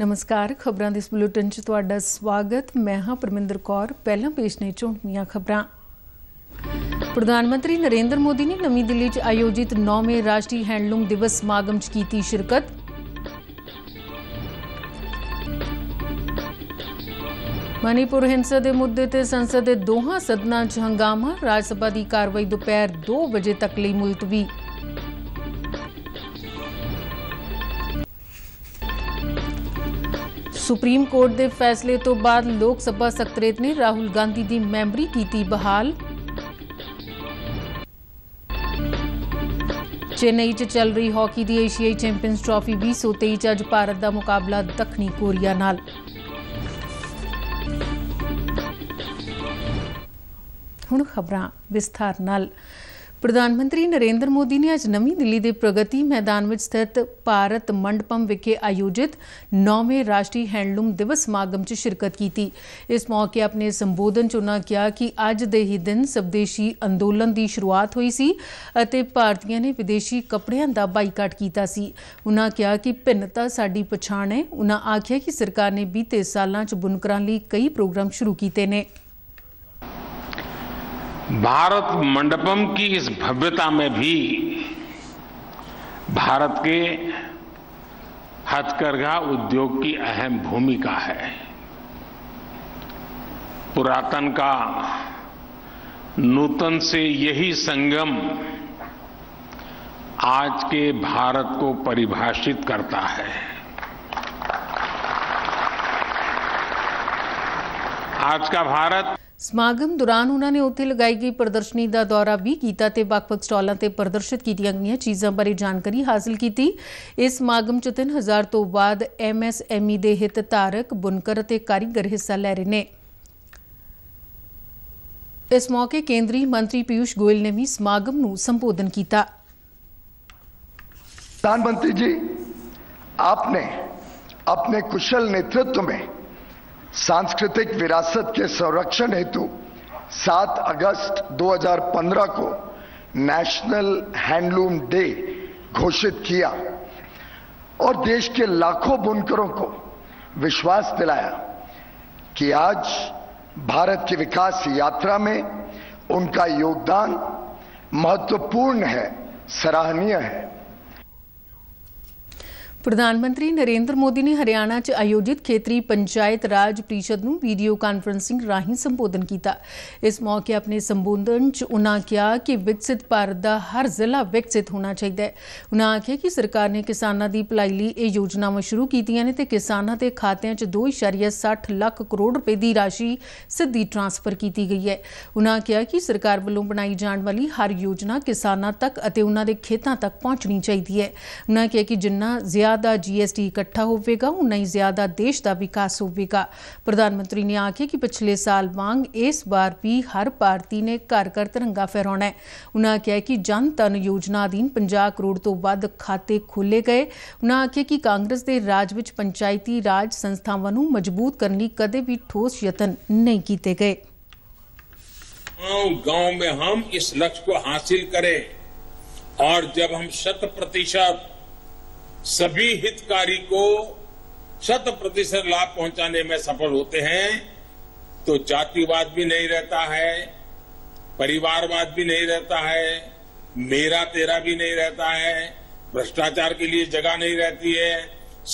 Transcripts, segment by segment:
ਨਮਸਕਾਰ ਖਬਰਾਂ ਦੇ ਇਸ ਬੁਲੇਟਿਨ 'ਚ ਤੁਹਾਡਾ ਸਵਾਗਤ ਮੈਂ ਹਾਂ ਪਰਮਿੰਦਰ ਕੌਰ ਪਹਿਲਾਂ ਪੇਸ਼ ਨੇ ਝੋਟੀਆਂ ਖਬਰਾਂ ਪ੍ਰਧਾਨ ਮੰਤਰੀ ਨਰਿੰਦਰ ਮੋਦੀ ਨੇ ਨਵੀਂ ਦਿੱਲੀ 'ਚ ਆਯੋਜਿਤ 9ਵੇਂ ਰਾਸ਼ਟਰੀ ਹੈਂਡਲੂਮ ਦਿਵਸ ਸਮਾਗਮ 'ਚ ਕੀਤੀ ਸ਼ਿਰਕਤ ਮਨੀਪੁਰ ਹਿੰਸਾ ਦੇ ਮੁੱਦੇ ਤੇ ਸੰਸਦ ਦੇ ਦੋਹਾਂ ਸਦਨਾਂ 'ਚ ਹੰਗਾਮਾ ਰਾਜ ਸਭਾ ਦੀ ਕਾਰਵਾਈ ਦੁਪਹਿਰ 2 ਵਜੇ ਤੱਕ ਲਈ ਮੁਲਤਵੀ ਸੁਪਰੀਮ ਕੋਰਟ ਦੇ ਫੈਸਲੇ ਤੋਂ ਬਾਅਦ ਲੋਕ ਸਭਾ ਸਕੱਤਰੇਤ ਨੇ ਰਾਹੁਲ ਗਾਂਧੀ ਦੀ ਮੈਂਬਰੀ ਕੀਤੀ ਬਹਾਲ ਚੇਨਈ 'ਚ ਚੱਲ ਰਹੀ ਹਾਕੀ ਦੀ ਏਸ਼ੀਆਈ ਚੈਂਪੀਅਨਸ ਟਰਾਫੀ 2023 'ਚ ਅੱਜ ਭਾਰਤ ਦਾ ਮੁਕਾਬਲਾ ਦੱਖਣੀ ਕੋਰੀਆ ਨਾਲ ਹੁਣ ਖਬਰਾਂ ਵਿਸਥਾਰ ਨਾਲ ਪ੍ਰਧਾਨ ਮੰਤਰੀ ਨਰਿੰਦਰ ਮੋਦੀ ਨੇ ਅੱਜ ਨਵੀਂ ਦਿੱਲੀ ਦੇ ਪ੍ਰਗਤੀ ਮੈਦਾਨ ਵਿੱਚ ਸਥਿਤ ਭਾਰਤ ਮੰਡਪਮ ਵਿਖੇ ਆਯੋਜਿਤ 9ਵੇਂ ਰਾਸ਼ਟਰੀ ਹੈਂਡਲੂਮ ਦਿਵਸ ਸਮਾਗਮ 'ਚ ਸ਼ਿਰਕਤ ਕੀਤੀ ਇਸ ਮੌਕੇ ਆਪਣੇ ਸੰਬੋਧਨ 'ਚ ਉਨ੍ਹਾਂ ਕਿਹਾ ਕਿ ਅੱਜ ਦੇ ਹੀ ਦਿਨ ਸਵਦੇਸ਼ੀ ਅੰਦੋਲਨ ਦੀ ਸ਼ੁਰੂਆਤ ਹੋਈ ਸੀ ਅਤੇ ਭਾਰਤੀਆਂ ਨੇ ਵਿਦੇਸ਼ੀ ਕੱਪੜਿਆਂ ਦਾ ਬਾਈਕਾਟ ਕੀਤਾ ਸੀ ਉਨ੍ਹਾਂ ਕਿਹਾ ਕਿ ਭਿੰਨਤਾ ਸਾਡੀ ਪਛਾਣ ਹੈ ਉਨ੍ਹਾਂ ਆਖਿਆ ਕਿ ਸਰਕਾਰ ਨੇ ਬੀਤੇ ਸਾਲਾਂ 'ਚ ਬੁਨਕਰਾਂ ਲਈ ਕਈ ਪ੍ਰੋਗਰਾਮ ਸ਼ੁਰੂ ਕੀਤੇ ਨੇ भारत मंडपम की इस भव्यता में भी भारत के हथकरघा उद्योग की अहम भूमिका है पुरातन का नूतन से यही संगम आज के भारत को परिभाषित करता है आज का भारत ਸਮਾਗਮ ਦੌਰਾਨ ਉਹਨਾਂ ਨੇ ਉੱਥੇ ਲਗਾਈ ਗਈ ਪ੍ਰਦਰਸ਼ਨੀ ਦਾ ਦੌਰਾ ਵੀ ਕੀਤਾ ਤੇ ਵੱਖ-ਵੱਖ ਸਟਾਲਾਂ ਤੇ ਪ੍ਰਦਰਸ਼ਿਤ ਕੀਤੀਆਂ ਗਈਆਂ ਚੀਜ਼ਾਂ ਬਾਰੇ ਜਾਣਕਾਰੀ ਹਾਸਲ ਕੀਤੀ ਇਸ ਸਮਾਗਮ 'ਚ 3000 ਤੋਂ ਬਾਅਦ ਐਮਐਸਐਮਈ ਦੇ ਹਿੱਤਧਾਰਕ ਬੁਨਕਰ ਅਤੇ ਕਾਰੀਗਰ ਹਿੱਸਾ ਲੈ ਰਹੇ ਨੇ ਇਸ ਮੌਕੇ ਕੇਂਦਰੀ ਮੰਤਰੀ ਪਿਊਸ਼ ਗੋਇਲ ਨੇ ਵੀ ਸਮਾਗਮ ਨੂੰ ਸੰਬੋਧਨ ਕੀਤਾ ਮੰਤਰੀ ਜੀ ਆਪਨੇ ਆਪਣੇ ਕੁਸ਼ਲ ਨੇਤ੍ਰਿਤਵ में सांस्कृतिक विरासत के संरक्षण हेतु 7 अगस्त 2015 को नेशनल हैंडलूम डे घोषित किया और देश के लाखों बुनकरों को विश्वास दिलाया कि आज भारत की विकास यात्रा में उनका योगदान महत्वपूर्ण है सराहनीय है ਪ੍ਰਧਾਨ ਮੰਤਰੀ ਨਰਿੰਦਰ ਮੋਦੀ ਨੇ ਹਰਿਆਣਾ 'ਚ ਆਯੋਜਿਤ ਖੇਤਰੀ ਪੰਚਾਇਤ ਰਾਜ ਪ੍ਰੀਸ਼ਦ ਨੂੰ ਵੀਡੀਓ ਕਾਨਫਰੰਸਿੰਗ ਰਾਹੀਂ ਸੰਬੋਧਨ ਕੀਤਾ ਇਸ ਮੌਕੇ ਆਪਣੇ ਸੰਬੋਧਨ 'ਚ ਉਨ੍ਹਾਂ ਕਿਹਾ ਕਿ ਵਿਕਸਿਤ ਭਾਰਤ ਦਾ ਹਰ ਜ਼ਿਲ੍ਹਾ ਵਿਕਸਿਤ ਹੋਣਾ ਚਾਹੀਦਾ ਹੈ ਉਨ੍ਹਾਂ ਆਖਿਆ ਕਿ ਸਰਕਾਰ ਨੇ ਕਿਸਾਨਾਂ ਦੀ ਭਲਾਈ ਲਈ ਇਹ ਯੋਜਨਾਵਾਂ ਸ਼ੁਰੂ ਕੀਤੀਆਂ ਨੇ ਤੇ ਕਿਸਾਨਾਂ ਦੇ ਖਾਤਿਆਂ 'ਚ 2.60 ਲੱਖ ਕਰੋੜ ਰੁਪਏ ਦੀ ਰਾਸ਼ੀ ਸਿੱਧੀ ਟ੍ਰਾਂਸਫਰ ਕੀਤੀ ਗਈ ਹੈ ਉਨ੍ਹਾਂ ਕਿਹਾ ਕਿ ਸਰਕਾਰ ਵੱਲੋਂ ਬਣਾਈ ਜਾਣ ਵਾਲੀ ਹਰ ਯੋਜਨਾ ਕਿਸਾਨਾਂ ਤੱਕ ਅਤੇ ਉਨ੍ਹਾਂ ਦੇ ਖੇਤਾਂ ਤੱਕ ਪਹੁੰਚਣੀ ਚਾਹੀਦੀ ਹੈ ਉਨ੍ਹਾਂ ਕਿਹਾ ਕਿ ਜਿੰਨਾ ਜ਼ਿਆਦਾ ਜ਼ਿਆਦਾ ਜੀਐਸਟੀ ਇਕੱਠਾ ਹੋਵੇਗਾ ਉਨਾ ਹੀ ਜ਼ਿਆਦਾ ਦੇਸ਼ ਦਾ ਵਿਕਾਸ ਹੋਵੇਗਾ ਪ੍ਰਧਾਨ ਮੰਤਰੀ ਨੇ ਆਖਿਆ ਕਿ ਪਿਛਲੇ ਸਾਲ ਵਾਂਗ ਇਸ ਵਾਰ ਵੀ ਹਰ ਭਾਰਤੀ ਨੇ ਘਰ ਘਰ ਤਿਰੰਗਾ ਫਹਿਰਾਉਣਾ ਹੈ ਉਨ੍ਹਾਂ ਕਿਹਾ ਕਿ ਜਨ ਧਨ ਯੋਜਨਾ ਅਧੀਨ 50 ਕਰੋੜ ਤੋਂ ਵੱਧ ਖਾਤੇ ਖੋਲੇ ਗਏ ਉਨ੍ਹਾਂ ਆਖਿਆ ਕਿ ਕਾਂਗਰਸ ਦੇ ਰਾਜ ਵਿੱਚ ਪੰਚਾਇਤੀ ਰਾਜ ਸੰਸਥਾਵਾਂ ਨੂੰ ਮਜ਼ਬੂਤ ਕਰਨ ਲਈ ਕਦੇ ਵੀ ਠੋਸ ਯਤਨ ਨਹੀਂ ਕੀਤੇ ਗਏ गांव में हम इस लक्ष्य को हासिल करें और जब हम शत प्रतिशत सभी हितकारी को शत प्रतिशत लाभ पहुंचाने में सफल होते हैं तो जातिवाद भी नहीं रहता है परिवारवाद भी नहीं रहता है मेरा तेरा भी नहीं रहता है भ्रष्टाचार के लिए जगह नहीं रहती है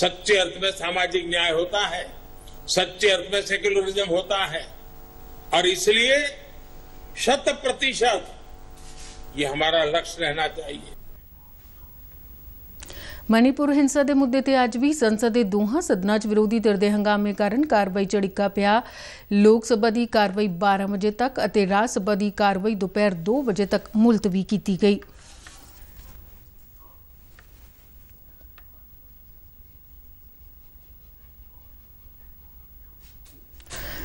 सच्चे अर्थ में सामाजिक न्याय होता है सच्चे अर्थ में सेक्युलरिज्म होता है और इसलिए शत प्रतिशत ये हमारा लक्ष्य रहना चाहिए ਮਨੀਪੁਰ ਹਿੰਸਾ ਦੇ ਮੁੱਦੇ ਤੇ ਅੱਜ ਵੀ ਸੰਸਦ ਦੇ ਦੋਹਾਂ ਸਦਨਾਂ 'ਚ ਵਿਰੋਧੀ ਧਿਰ ਦੇ ਹੰਗਾਮੇ ਕਾਰਨ ਕਾਰਵਾਈ ਝੜਿੱਕਾ ਪਿਆ ਲੋਕ ਸਭਾ ਦੀ ਕਾਰਵਾਈ 12 ਵਜੇ ਤੱਕ ਅਤੇ ਰਾਜ ਸਭਾ ਦੀ ਕਾਰਵਾਈ ਦੁਪਹਿਰ 2 ਵਜੇ ਤੱਕ ਮੁਲਤਵੀ ਕੀਤੀ ਗਈ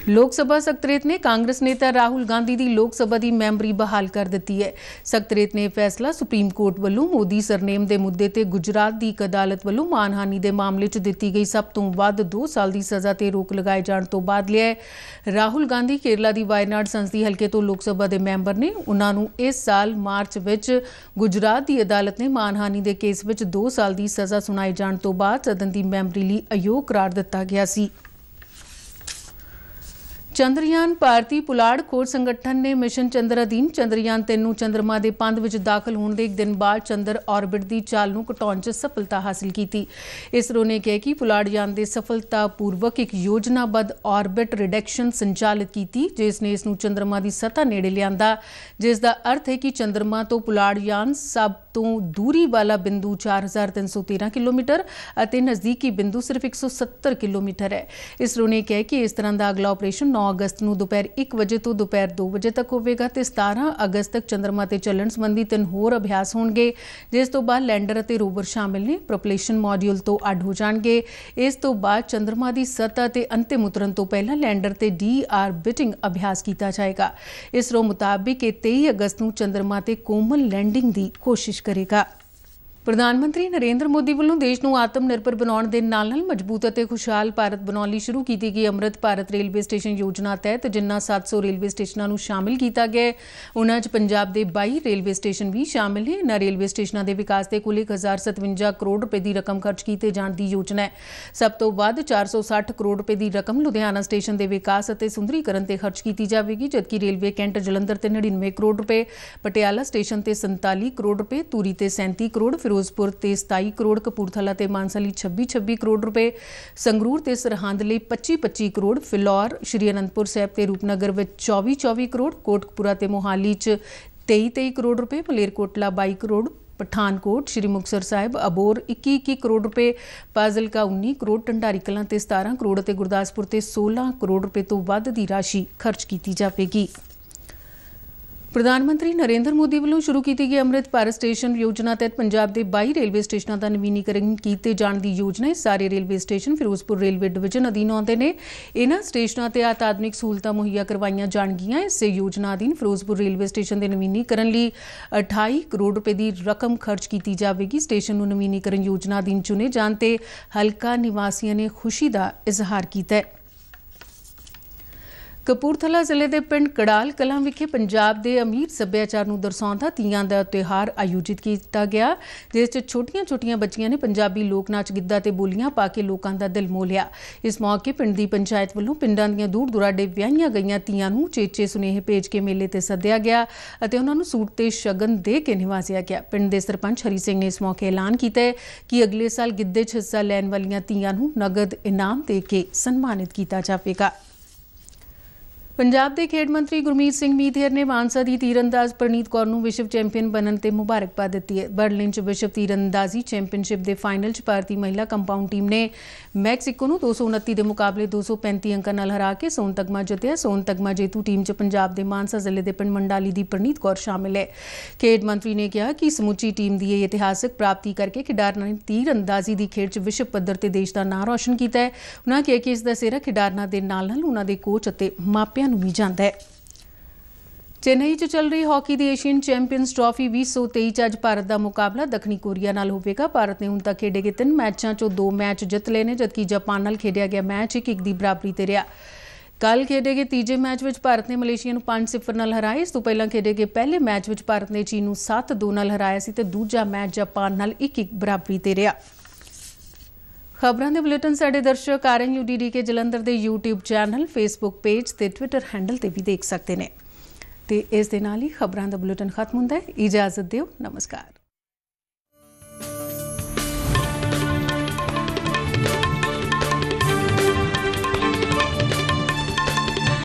ਲੋਕ ਸਭਾ ਸਖਤਰੇਤ ਨੇ ਕਾਂਗਰਸ ਨੇਤਾ ਰਾਹੁਲ ਗਾਂਧੀ ਦੀ ਲੋਕ ਸਭਾ ਦੀ ਮੈਂਬਰੀ ਬਹਾਲ ਕਰ ਦਿੱਤੀ ਹੈ ਸਖਤਰੇਤ ਨੇ ਫੈਸਲਾ ਸੁਪਰੀਮ ਕੋਰਟ ਵੱਲੋਂ ਮੋਦੀ ਸਰਨੇਮ ਦੇ ਮੁੱਦੇ ਤੇ ਗੁਜਰਾਤ ਦੀ ਇੱਕ ਅਦਾਲਤ ਵੱਲੋਂ ਮਾਨਹਾਨੀ ਦੇ ਮਾਮਲੇ 'ਚ ਦਿੱਤੀ ਗਈ ਸਭ ਤੋਂ ਵੱਧ 2 ਸਾਲ ਦੀ ਸਜ਼ਾ ਤੇ ਰੋਕ ਲਗਾਏ ਜਾਣ ਤੋਂ ਬਾਅਦ ਲਿਆ ਹੈ ਰਾਹੁਲ ਗਾਂਧੀ ਕੇਰਲਾ ਦੀ ਵਾਇਨਾਡ ਸੰਸਦੀ ਹਲਕੇ ਤੋਂ ਲੋਕ ਸਭਾ ਦੇ ਮੈਂਬਰ ਨੇ ਉਹਨਾਂ ਨੂੰ ਇਸ ਸਾਲ ਮਾਰਚ ਵਿੱਚ ਗੁਜਰਾਤ ਦੀ ਅਦਾਲਤ ਨੇ ਮਾਨਹਾਨੀ ਦੇ ਕੇਸ ਵਿੱਚ 2 ਸਾਲ ਦੀ ਸਜ਼ਾ ਸੁਣਾਏ ਜਾਣ ਤੋਂ ਬਾਅਦ ਸਦਨ ਦੀ ਮੈਂਬਰੀ ਲਈ ਅਯੋਗ ਕਰਾਰ ਦਿੱਤਾ ਗਿਆ ਸੀ ਚੰਦਰਯਾਨ ਭਾਰਤੀ ਪੁਲਾੜ ਖੋਜ ਸੰਗਠਨ ਨੇ ਮਿਸ਼ਨ ਚੰਦਰ ਅਧੀਨ ਚੰਦਰਯਾਨ 3 ਨੂੰ ਚੰਦਰਮਾ ਦੇ ਪੰਧ ਵਿੱਚ ਦਾਖਲ ਹੋਣ ਦੇ ਇੱਕ ਦਿਨ ਬਾਅਦ ਚੰਦਰ ਆਰਬਿਟ ਦੀ ਚਾਲ ਨੂੰ ਘਟਾਉਣ 'ਚ ਸਫਲਤਾ ਹਾਸਲ ਕੀਤੀ ਇਸਰੋ ਨੇ ਕਿਹਾ ਕਿ ਪੁਲਾੜ ਯਾਨ ਦੇ ਸਫਲਤਾਪੂਰਵਕ ਇੱਕ ਯੋਜਨਾਬੱਧ ਆਰਬਿਟ ਰਿਡਕਸ਼ਨ ਸੰਚਾਲਿਤ ਕੀਤੀ ਜਿਸ ਨੇ ਇਸ ਨੂੰ ਚੰਦਰਮਾ ਦੀ ਸਤਹ ਨੇੜੇ ਲਿਆਂਦਾ ਜਿਸ ਦਾ ਅਰਥ ਹੈ ਕਿ ਚੰਦਰਮਾ ਤੋਂ ਪੁਲਾੜ ਯਾਨ ਸਭ ਤੋਂ ਦੂਰੀ ਵਾਲਾ ਬਿੰਦੂ 4313 ਕਿਲੋਮੀਟਰ ਅਤੇ ਨਜ਼ਦੀਕੀ ਬਿੰਦੂ ਸਿਰਫ 170 ਕਿਲੋਮੀਟਰ ਹੈ ਇਸਰੋ ਨੇ ਕਿਹਾ ਕਿ ਇਸ ਤਰ੍ਹਾਂ ਦਾ ਅਗਲਾ ਆਪਰੇਸ਼ਨ 9 ਅਗਸਤ ਨੂੰ ਦੁਪਹਿਰ 1 ਵਜੇ ਤੋਂ ਦੁਪਹਿਰ 2 ਵਜੇ ਤੱਕ ਹੋਵੇਗਾ ਤੇ 17 ਅਗਸਤ ਤੱਕ ਚੰਦਰਮਾ ਤੇ ਚੱਲਣ ਸੰਬੰਧੀ ਤਿੰਨ ਹੋਰ ਅਭਿਆਸ ਹੋਣਗੇ ਜਿਸ ਤੋਂ ਬਾਅਦ ਲੈਂਡਰ ਅਤੇ ਰੋਵਰ ਸ਼ਾਮਿਲ ਨੇ ਪ੍ਰੋਪਲੇਸ਼ਨ ਮੋਡਿਊਲ ਤੋਂ ਅੱਡ ਹੋ ਜਾਣਗੇ ਇਸ ਤੋਂ ਬਾਅਦ ਚੰਦਰਮਾ ਦੀ ਸਤ੍ਹਾ ਤੇ ਅੰਤਿਮ ਉਤਰਨ ਤੋਂ ਪਹਿਲਾਂ ਲੈਂਡਰ ਤੇ ਡੀ ਆਰ ਬਿਟਿੰਗ ਅਭਿਆਸ ਕੀਤਾ ਜਾਏਗਾ ਇਸਰੋ ਮੁਤਾਬਿਕ ਮੁਤਾਬਕ 23 ਅਗਸਤ ਨੂੰ ਚੰਦਰਮਾ ਤੇ ਕੋਮਲ ਲੈਂਡਿੰਗ ਦੀ ਕੋਸ਼ਿਸ਼ ਕਰੇਗਾ ਪ੍ਰਧਾਨ ਮੰਤਰੀ ਨਰਿੰਦਰ ਮੋਦੀ ਵੱਲੋਂ ਦੇਸ਼ ਨੂੰ ਆਤਮ ਨਿਰਭਰ ਬਣਾਉਣ ਦੇ ਨਾਲ-ਨਾਲ ਮਜ਼ਬੂਤ ਅਤੇ ਖੁਸ਼ਹਾਲ ਭਾਰਤ ਬਣਾਉਣ ਲਈ ਸ਼ੁਰੂ ਕੀਤੀ ਗਈ ਅੰਮ੍ਰਿਤ ਭਾਰਤ ਰੇਲਵੇ ਸਟੇਸ਼ਨ ਯੋਜਨਾ ਤਹਿਤ ਜਿੰਨਾ 700 ਰੇਲਵੇ ਸਟੇਸ਼ਨਾਂ ਨੂੰ ਸ਼ਾਮਿਲ ਕੀਤਾ ਗਿਆ ਉਹਨਾਂ 'ਚ ਪੰਜਾਬ ਦੇ 22 ਰੇਲਵੇ ਸਟੇਸ਼ਨ ਵੀ ਸ਼ਾਮਿਲ ਨੇ ਇਹਨਾਂ ਰੇਲਵੇ ਸਟੇਸ਼ਨਾਂ ਦੇ ਵਿਕਾਸ ਤੇ ਕੁੱਲ 1057 ਕਰੋੜ ਰੁਪਏ ਦੀ ਰਕਮ ਖਰਚ ਕੀਤੇ ਜਾਣ ਦੀ ਯੋਜਨਾ ਹੈ ਸਭ ਤੋਂ ਵੱਧ 460 ਕਰੋੜ ਰੁਪਏ ਦੀ ਰਕਮ ਲੁਧਿਆਣਾ ਸਟੇਸ਼ਨ ਦੇ ਵਿਕਾਸ ਅਤੇ ਸੁੰਦਰੀਕਰਨ ਤੇ ਖਰਚ ਕੀਤੀ ਜਾਵੇਗੀ ਜਦਕਿ ਰੇਲਵੇ ਕੈਂਟ ਜਲੰਧਰ ਤੇ 99 ਕਰੋੜ ਰੁਪਏ ਪਟਿਆਲਾ ਸਟੇਸ਼ਨ ਤੇ 47 ਕਰੋੜ ਰੁਪਏ ਤੂਰੀ ਤੇ 37 ਕਰੋੜ ਫਿਰੋਜ਼ਪੁਰ ਤੇ 27 ਕਰੋੜ ਕਪੂਰਥਲਾ ਤੇ ਮਾਨਸਾ ਲਈ 26 26 ਕਰੋੜ ਰੁਪਏ ਸੰਗਰੂਰ ਤੇ ਸਰਹੰਦ ਲਈ 25 25 ਕਰੋੜ ਫਿਲੌਰ ਸ਼੍ਰੀ ਅਨੰਦਪੁਰ ਸਾਹਿਬ ਤੇ ਰੂਪਨਗਰ ਵਿੱਚ 24 24 ਕਰੋੜ ਕੋਟਕਪੂਰਾ ਤੇ ਮੋਹਾਲੀ 'ਚ 23 23 ਕਰੋੜ ਰੁਪਏ ਮਲੇਰਕੋਟਲਾ 22 ਕਰੋੜ पठानकोट श्री मुक्तसर साहिब अबोर इक्की इक्की करोड़ रुपए ਪਾਜ਼ਲਕਾ 19 ਕਰੋੜ ਢੰਡਾਰੀ ਕਲਾਂ ਤੇ 17 ਕਰੋੜ ਅਤੇ ਗੁਰਦਾਸਪੁਰ ਤੇ 16 ਕਰੋੜ ਰੁਪਏ ਤੋਂ ਵੱਧ ਦੀ ਰਾਸ਼ੀ ਖਰਚ ਕੀਤੀ ਜਾਵੇਗੀ ਪ੍ਰਧਾਨ ਮੰਤਰੀ ਨਰਿੰਦਰ ਮੋਦੀ ਵੱਲੋਂ ਸ਼ੁਰੂ ਕੀਤੀ ਗਈ ਅੰਮ੍ਰਿਤ ਪਾਰ ਸਟੇਸ਼ਨ ਯੋਜਨਾ ਤਹਿਤ ਪੰਜਾਬ ਦੇ 22 ਰੇਲਵੇ ਸਟੇਸ਼ਨਾਂ ਦਾ ਨਵੀਨੀਕਰਨ ਕੀਤੇ ਜਾਣ ਦੀ ਯੋਜਨਾ ਹੈ ਸਾਰੇ railway station Ferozepur railway division ਅਧੀਨ ਆਉਂਦੇ ਨੇ ਇਹਨਾਂ ਸਟੇਸ਼ਨਾਂ ਤੇ ਆਧੁਨਿਕ ਸਹੂਲਤਾਂ ਮੁਹੱਈਆ ਕਰਵਾਈਆਂ ਜਾਣਗੀਆਂ ਇਸੇ ਯੋਜਨਾ ਅਧੀਨ ਫਿਰੋਜ਼ਪੁਰ ਰੇਲਵੇ ਸਟੇਸ਼ਨ ਦੇ ਨਵੀਨੀਕਰਨ ਲਈ 28 ਕਰੋੜ ਰੁਪਏ ਦੀ ਰਕਮ ਖਰਚ ਕੀਤੀ ਜਾਵੇਗੀ ਸਟੇਸ਼ਨ ਨੂੰ ਨਵੀਨੀਕਰਨ ਯੋਜਨਾ ਅਧੀਨ ਚੁਣੇ ਜਾਣ ਤੇ ਹਲਕਾ ਨਿਵਾਸੀਆਂ ਨੇ ਖੁਸ਼ੀ ਦਾ ਇਜ਼ਹਾਰ ਕੀਤਾ ਹੈ ਕਪੂਰਥਲਾ ਜ਼ਿਲ੍ਹੇ ਦੇ ਪਿੰਡ ਕੜਾਲ ਕਲਾਂ ਵਿਖੇ ਪੰਜਾਬ ਦੇ ਅਮੀਰ ਸੱਭਿਆਚਾਰ ਨੂੰ ਦਰਸਾਉਂਦਾ ਤੀਆਂ ਦਾ ਤਿਉਹਾਰ ਆਯੋਜਿਤ ਕੀਤਾ ਗਿਆ ਜਿਸ ਵਿੱਚ ਛੋਟੀਆਂ-ਛੋਟੀਆਂ ਬੱਚੀਆਂ ਨੇ ਪੰਜਾਬੀ ਲੋਕ ਨਾਚ ਗਿੱਧਾ ਤੇ ਬੋਲੀਆਂ ਪਾ ਕੇ ਲੋਕਾਂ ਦਾ ਦਿਲ ਮੋਲਿਆ ਇਸ ਮੌਕੇ ਪਿੰਡ ਦੀ ਪੰਚਾਇਤ ਵੱਲੋਂ ਪਿੰਡਾਂ ਦੀਆਂ ਦੂਰ-ਦੁਰਾਡੇ ਵਿਆਹੀਆਂ ਗਈਆਂ ਤੀਆਂ ਨੂੰ ਚੇਚੇ ਸੁਨੇਹੇ ਭੇਜ ਕੇ ਮੇਲੇ ਤੇ ਸੱਦਿਆ ਗਿਆ ਅਤੇ ਉਹਨਾਂ ਨੂੰ ਸੂਟ ਤੇ ਸ਼ਗਨ ਦੇ ਕੇ ਨਿਵਾਜ਼ਿਆ ਗਿਆ ਪਿੰਡ ਦੇ ਸਰਪੰਚ ਹਰੀ ਸਿੰਘ ਨੇ ਇਸ ਮੌਕੇ ਐਲਾਨ ਕੀਤਾ ਕਿ ਅਗਲੇ ਸਾਲ ਗਿੱਧੇ 'ਚ ਹਿੱਸਾ ਲੈਣ ਵਾਲੀਆਂ ਤੀਆਂ ਨੂੰ ਨਗਦ ਇਨਾਮ ਦੇ ਕੇ ਸਨਮਾਨਿਤ ਕੀਤਾ ਜਾਵੇਗਾ ਪੰਜਾਬ ਦੇ ਖੇਡ ਮੰਤਰੀ ਗੁਰਮੀਤ ਸਿੰਘ ਮੀਧੇਰ ਨੇ ਮਾਨਸਾ ਦੀ ਤੀਰੰਦਾਜ਼ ਪ੍ਰਨੀਤ ਕੌਰ ਨੂੰ ਵਿਸ਼ਵ ਚੈਂਪੀਅਨ ਬਣਨ ਤੇ ਮੁਬਾਰਕਬਾਦ ਦਿੱਤੀ ਹੈ ਬਰਲਿਨ 'ਚ ਵਿਸ਼ਵ ਤੀਰੰਦਾਜ਼ੀ ਚੈਂਪੀਅਨਸ਼ਿਪ ਦੇ ਫਾਈਨਲ 'ਚ ਭਾਰਤੀ ਮਹਿਲਾ ਕੰਪਾਊਂਡ ਟੀਮ ਨੇ ਮੈਕਸੀਕੋ ਨੂੰ 229 ਦੇ ਮੁਕਾਬਲੇ 235 ਅੰਕਾਂ ਨਾਲ ਹਰਾ ਕੇ ਸੋਨ ਤਗਮਾ ਜਿੱਤਿਆ ਸੋਨ ਤਗਮਾ ਜੇਤੂ ਟੀਮ 'ਚ ਪੰਜਾਬ ਦੇ ਮਾਨਸਾ ਜ਼ਿਲ੍ਹੇ ਦੇ ਪਿੰਡ ਮੰਡਾਲੀ ਦੀ ਪ੍ਰਨੀਤ ਕੌਰ ਸ਼ਾਮਿਲ ਹੈ ਖੇਡ ਮੰਤਰੀ ਨੇ ਕਿਹਾ ਕਿ ਸਮੁੱਚੀ ਟੀਮ ਦੀ ਇਹ ਇਤਿਹਾਸਕ ਪ੍ਰਾਪਤੀ ਕਰਕੇ ਖਿਡਾਰਨਾਂ ਨੇ ਤੀਰੰਦਾਜ਼ੀ ਦੀ ਖੇਡ 'ਚ ਵਿਸ਼ਵ ਪੱਧਰ ਤੇ ਦੇਸ਼ ਦਾ ਨਾਂ ਰੌਸ਼ਨ ਕੀਤਾ ਹੈ ਉਹਨਾਂ ਕਿਹਾ ਕਿ ਇਸ ਦਾ ਸਿਰਾ ਖਿਡਾਰਨਾਂ ਦੇ ਨਾਲ ਨਾਲ ਉਹਨਾਂ ਦੇ ਕੋਚ ਅਤੇ ਮਾਪਿਆਂ ਖਿਡਾਰੀਆਂ ਨੂੰ ਵੀ ਜਾਂਦਾ ਹੈ ਚੇਨਈ 'ਚ ਚੱਲ ਰਹੀ ਹਾਕੀ ਦੀ ਏਸ਼ੀਅਨ ਚੈਂਪੀਅਨਸ ਟਰਾਫੀ 2023 'ਚ ਅੱਜ ਭਾਰਤ ਦਾ ਮੁਕਾਬਲਾ ਦੱਖਣੀ ਕੋਰੀਆ ਨਾਲ ਹੋਵੇਗਾ ਭਾਰਤ ਨੇ ਹੁਣ ਤੱਕ ਖੇਡੇ ਗਏ ਤਿੰਨ ਮੈਚਾਂ 'ਚੋਂ ਦੋ ਮੈਚ ਜਿੱਤ ਲਏ ਨੇ ਜਦਕਿ ਜਾਪਾਨ ਨਾਲ ਖੇਡਿਆ ਗਿਆ ਮੈਚ 1-1 ਦੀ ਬਰਾਬਰੀ ਤੇ ਰਿਹਾ ਕੱਲ ਖੇਡੇ ਗਏ ਤੀਜੇ ਮੈਚ ਵਿੱਚ ਭਾਰਤ ਨੇ ਮਲੇਸ਼ੀਆ ਨੂੰ 5-0 ਨਾਲ ਹਰਾਇਆ ਇਸ ਤੋਂ ਪਹਿਲਾਂ ਖੇਡੇ ਗਏ ਪਹਿਲੇ ਮੈਚ ਵਿੱਚ ਭਾਰਤ ਨੇ ਚੀਨ ਨੂੰ 7-2 ਨਾਲ ਹਰਾਇਆ ਸੀ ਤੇ ਦੂਜਾ ਮੈਚ ਜਾਪਾਨ ਨਾਲ 1-1 ਬਰਾਬਰੀ ਤੇ ਰਿਹਾ ਖਬਰਾਂ ਦੇ ਬੁਲੇਟਿਨ ਸਾਡੇ ਦਰਸ਼ਕ ਯੂਡੀਡੀ ਕੇ ਜਲੰਧਰ ਦੇ YouTube ਚੈਨਲ Facebook ਪੇਜ ਤੇ Twitter ਹੈਂਡਲ ਤੇ ਵੀ ਦੇਖ ਸਕਦੇ ਨੇ ਤੇ ਇਸ ਦੇ ਨਾਲ ਹੀ ਖਬਰਾਂ ਦਾ ਬੁਲੇਟਿਨ ਖਤਮ ਹੁੰਦਾ ਹੈ ਇਜਾਜ਼ਤ ਦਿਓ ਨਮਸਕਾਰ